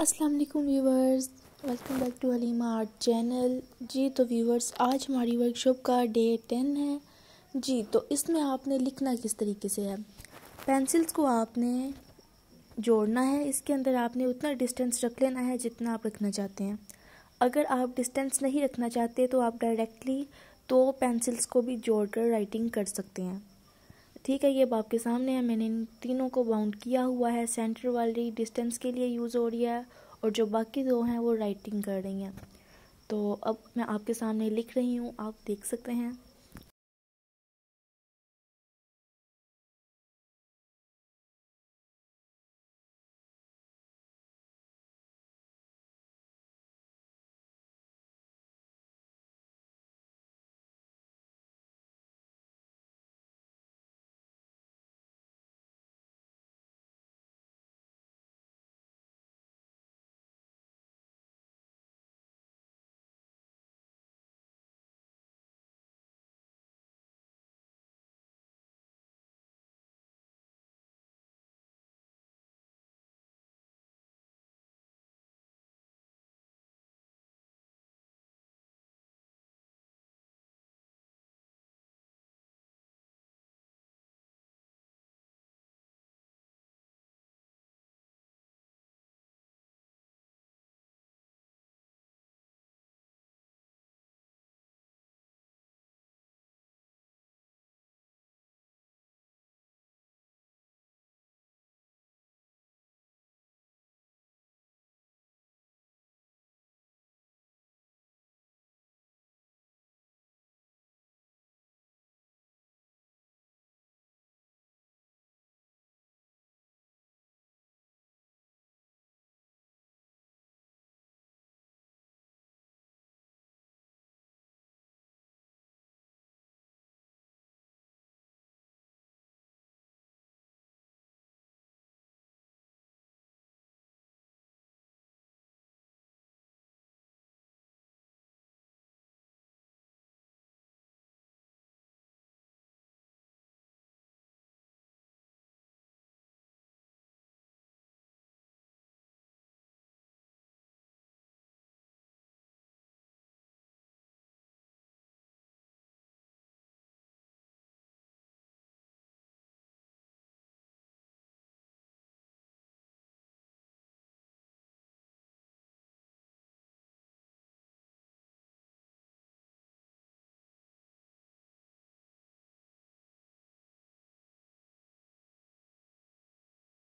अस्सलाम वालेकुम viewers welcome back to Halima art channel जी तो व्यूवर्स आज हमारी वर्कशॉप का डे टेन है जी तो इसमें आपने लिखना किस तरीके से है पेंसिल्स को आपने जोड़ना है इसके अंदर आपने उतना डिस्टेंस रख लेना है जितना आप रखना चाहते हैं अगर आप डिस्टेंस नहीं रखना चाहते तो आप डायरेक्टली तो पेंसिल्स को भी जोड़ कर राइटिंग कर सकते हैं ठीक है ये अब आपके सामने है मैंने इन तीनों को बाउंड किया हुआ है सेंटर वाली डिस्टेंस के लिए यूज़ हो रही है और जो बाकी दो हैं वो राइटिंग कर रही हैं तो अब मैं आपके सामने लिख रही हूँ आप देख सकते हैं